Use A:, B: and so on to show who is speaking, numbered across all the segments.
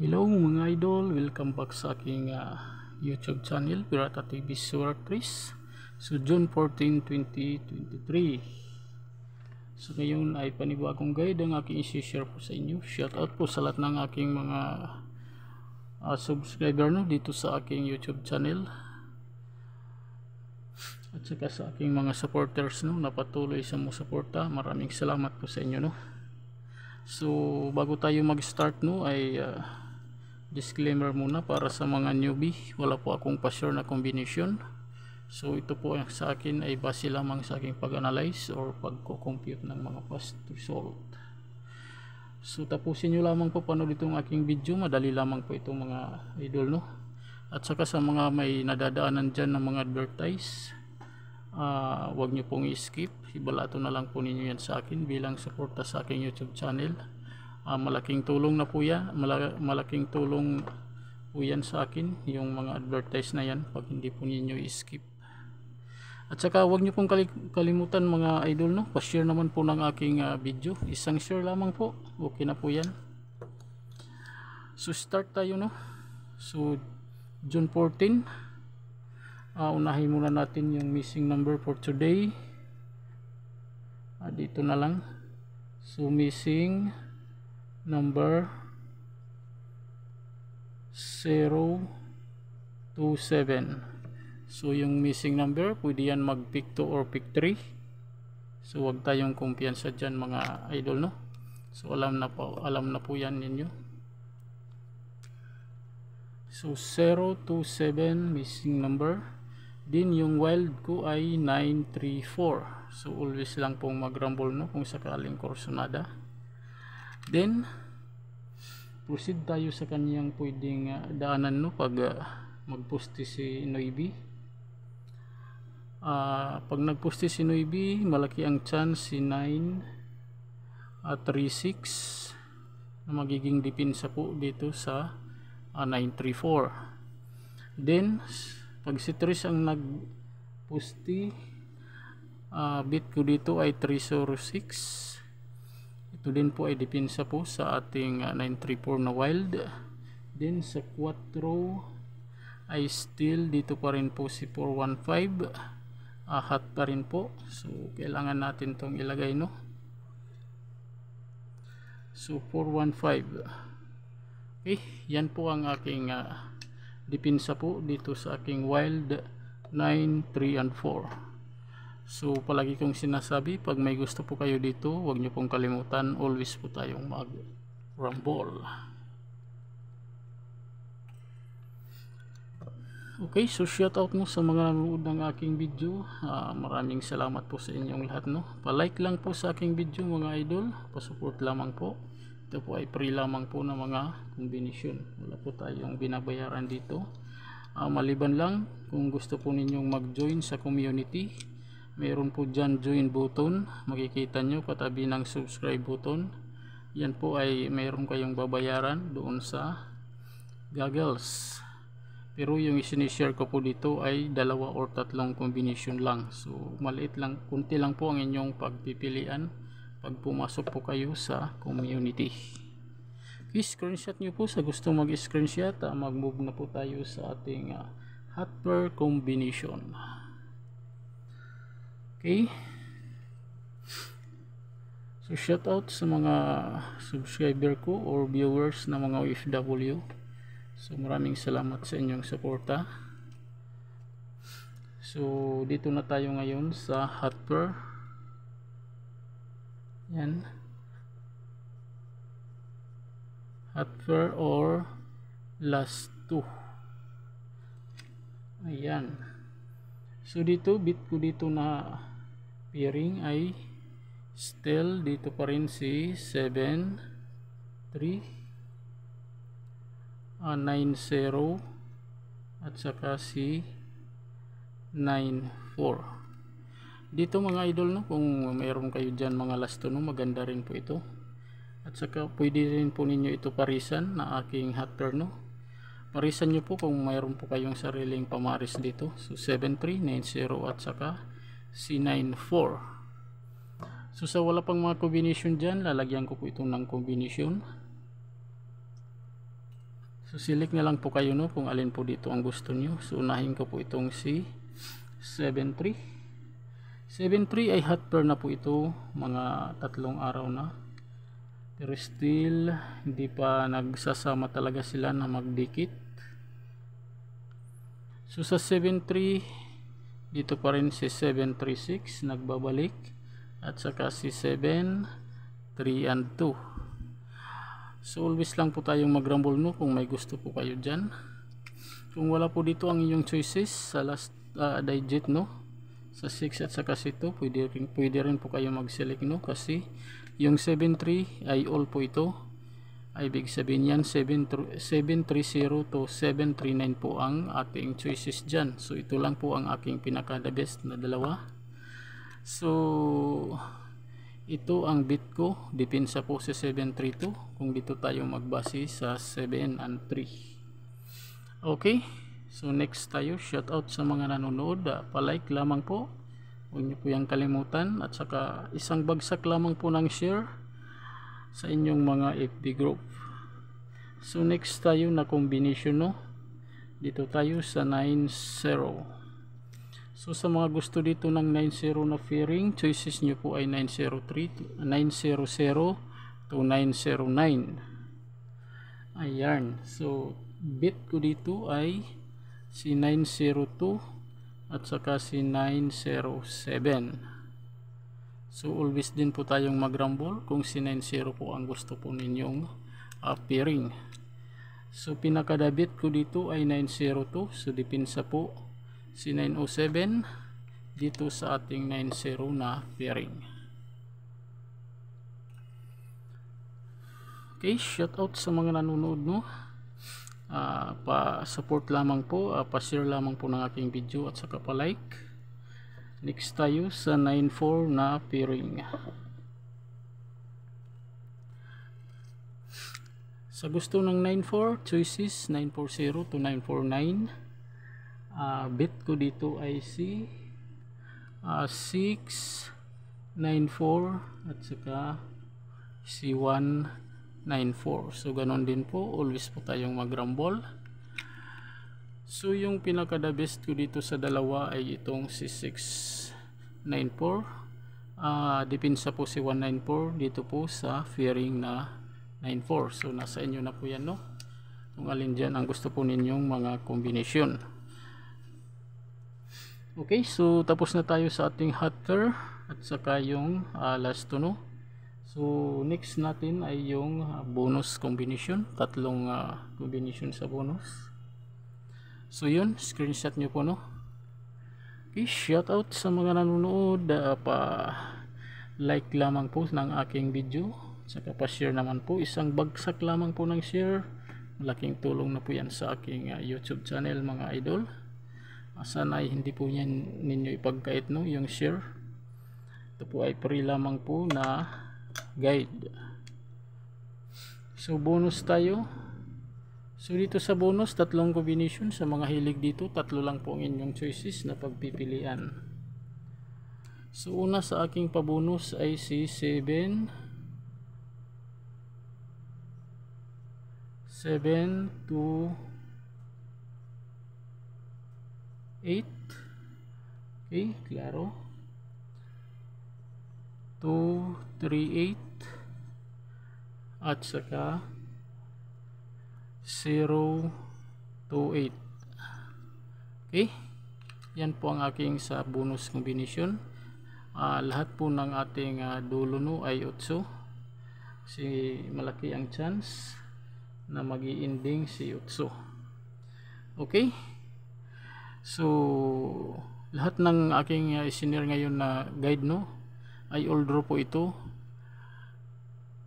A: Hello mga idol, welcome back sa aking uh, YouTube channel Pirata TV Suratris So June 14, 2023 So ngayon ay panibagong guide ang aking isi-share po sa inyo Shout out po sa lahat ng aking mga uh, subscriber no, dito sa aking YouTube channel At saka sa aking mga supporters no, na patuloy sa mga suporta Maraming salamat po sa inyo no So bago tayo mag-start no ay uh, disclaimer muna para sa mga newbie wala po akong pasure na combination so ito po sa akin ay base lamang sa aking pag-analyze or pagko-compute ng mga past result so tapusin nyo lamang po panood itong aking video madali lamang po itong mga idol no at saka sa mga may nadadaanan dyan ng mga advertise uh, ah, wag nyo pong i-skip ibalato na lang po ninyo yan sa akin bilang suporta sa aking youtube channel uh, malaking tulong na po yan malaking tulong po yan sa akin yung mga advertise na yan pag hindi po ninyo skip at saka huwag nyo pong kalimutan mga idol no pa-share naman po ng aking uh, video isang share lamang po okay na po yan so start tayo no so June 14 uh, ah, unahin muna natin yung missing number for today uh, dito na lang so missing number 027 so yung missing number pwede yan mag pick 2 or pick 3 so wag tayong kumpiyansa dyan mga idol no so alam na po alam na po yan ninyo so 027 missing number din yung wild ko ay 934 so always lang pong mag rumble no kung sakaling korsonada Then, proceed tayo sa kanyang pwedeng uh, daanan no pag uh, ah, magposte si Noibi. Uh, ah, pag nagposte si Noibi, malaki ang chance si 9 at uh, 36 na magiging depensa po dito sa uh, 934. Then, pag si Tris ang nagposte, uh, bit ko dito ay 306 ito din po ay depensa po sa ating uh, ah, 934 na wild. Then sa 4 ay still dito pa rin po si 415. Uh, ah, hot pa rin po. So kailangan natin tong ilagay no. So 415. Okay, yan po ang aking uh, depensa po dito sa aking wild 9, 3 and 4. So palagi kong sinasabi pag may gusto po kayo dito huwag nyo pong kalimutan always po tayong mag rumble. Okay, so shout out mo sa mga nanonood ng aking video. Uh, maraming salamat po sa inyong lahat no. Pa-like lang po sa aking video mga idol. Pa-support lamang po. Ito po ay free lamang po ng mga kombinasyon. Wala po tayong binabayaran dito. Uh, maliban lang kung gusto po ninyong mag-join sa community meron po dyan join button makikita nyo katabi ng subscribe button yan po ay meron kayong babayaran doon sa goggles pero yung sinishare ko po dito ay dalawa or tatlong combination lang so maliit lang, kunti lang po ang inyong pagpipilian pag pumasok po kayo sa community okay, screenshot nyo po sa gusto mag screenshot ah, mag move na po tayo sa ating uh, hardware combination okay so shout out sa mga subscriber ko or viewers na mga OFW so maraming salamat sa inyong suporta so dito na tayo ngayon sa hotper yan hotper or last 2 Ayan. So dito bit ko dito na pairing ay still dito pa rin si 7 3 uh, 9 at saka si 94 dito mga idol no kung mayroon kayo dyan mga lasto no maganda rin po ito at saka pwede rin po ninyo ito parisan na aking hatter no parisan nyo po kung mayroon po kayong sariling pamaris dito so 7390 at saka C94 so sa wala pang mga combination dyan lalagyan ko po itong ng combination so select na lang po kayo no kung alin po dito ang gusto nyo so unahin ko po itong C73 73 ay hot pair na po ito mga tatlong araw na pero still hindi pa nagsasama talaga sila na magdikit so sa 73 dito pa rin si 736 nagbabalik at saka si 7 and 2 so always lang po tayong magrumble no kung may gusto po kayo dyan kung wala po dito ang inyong choices sa last uh, digit no sa 6 at saka si 2 pwede rin, pwede rin po kayo mag select no kasi yung 73 ay all po ito Ibig sabihin yan 730 to 739 po ang ating choices dyan. So ito lang po ang aking pinaka the best na dalawa. So ito ang bit ko. Depensa po sa 732 kung dito tayo magbase sa 7 and 3. Okay. So next tayo shout out sa mga nanonood. Ah, pa like lamang po. Huwag niyo po yung kalimutan at saka isang bagsak lamang po ng share sa inyong mga FB group. So next tayo na combination no. Dito tayo sa 90. So sa mga gusto dito ng 90 na fairing, choices nyo po ay 903, 900 to 909. Ayan. So bit ko dito ay si 902 at saka si 907. So always din po tayong magrumble kung si 90 po ang gusto po ninyong appearing so pinakadabit ko dito ay 902 so dipinsa po si 907 dito sa ating 90 na pairing okay shout out sa mga nanonood no uh, ah, pa support lamang po uh, ah, pa share lamang po ng aking video at saka pa like next tayo sa 94 na pairing Sa gusto ng 94, choices 940 to 949. Uh, ah, bet ko dito ay si uh, 694 at saka c 194. So ganon din po. Always po tayong mag-rumble. So yung pinaka the best ko dito sa dalawa ay itong c 694. Uh, ah, depensa po si 194 dito po sa fearing na 94 so nasa inyo na po yan no kung alin dyan ang gusto po ninyong mga kombinasyon okay so tapos na tayo sa ating hotter at saka yung uh, last two no so next natin ay yung ah, bonus combination tatlong uh, ah, combination sa bonus so yun screenshot nyo po no okay shout out sa mga nanonood uh, pa like lamang po ng aking video saka pa-share naman po isang bagsak lamang po ng share malaking tulong na po yan sa aking uh, youtube channel mga idol uh, ah, sana ay hindi po yan ninyo ipagkait no yung share ito po ay free lamang po na guide so bonus tayo So dito sa bonus, tatlong combination sa mga hilig dito, tatlo lang po ang inyong choices na pagpipilian. So una sa aking pabonus ay si 7 7 to 8 okay claro klaro 238 at saka 028 okay yan po ang aking sa bonus combination uh, ah, lahat po ng ating uh, dulo no ay 8 si malaki ang chance na mag ending si Utso. Okay? So, lahat ng aking uh, isinir ngayon na guide no, ay all draw po ito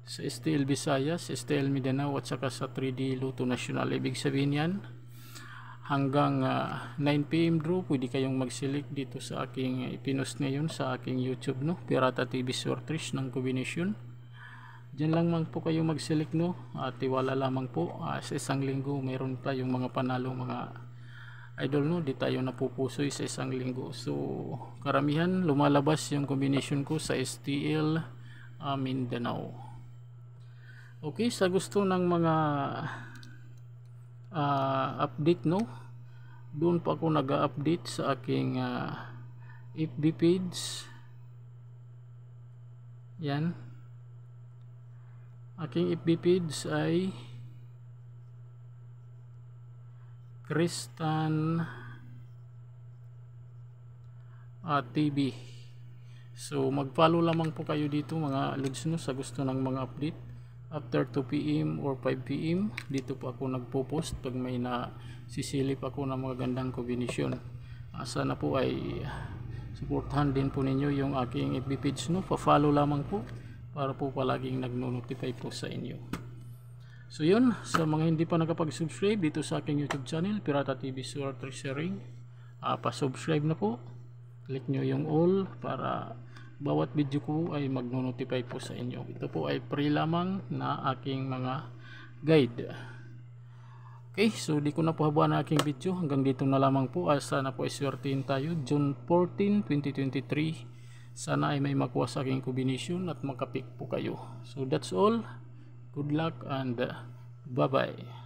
A: sa STL Visayas, STL Mindanao at saka sa 3D Luto National. Ibig sabihin yan, hanggang uh, 9pm draw, pwede kayong mag-select dito sa aking ipinost uh, ngayon sa aking YouTube no, Pirata TV Sortrish ng combination Diyan lang mang po kayo mag-select no. At tiwala lamang po uh, sa isang linggo meron yung mga panalo mga idol no. Di tayo napupusoy sa isang linggo. So karamihan lumalabas yung combination ko sa STL uh, ah, Mindanao. Okay, sa gusto ng mga uh, update no. Doon pa ako nag-update sa aking uh, FB page. Yan aking FB page ay Kristan at TV so mag-follow lamang po kayo dito mga lods no sa gusto ng mga update after 2pm or 5pm dito po ako nagpo-post pag may na sisilip ako ng mga gandang kombinasyon sana po ay supportahan din po ninyo yung aking FB page no pa-follow lamang po para po palaging nagno-notify po sa inyo so yun sa mga hindi pa nakapag-subscribe dito sa aking youtube channel Pirata TV Sword Treasuring uh, pa-subscribe na po click nyo yung all para bawat video ko ay magno-notify po sa inyo ito po ay free lamang na aking mga guide Okay, so di ko na po habaan ang aking video. Hanggang dito na lamang po. Ah, sana po ay iswertihin tayo. June 14, 2023. Sana ay may makuha sa aking combination at makapick po kayo. So that's all. Good luck and uh, bye-bye.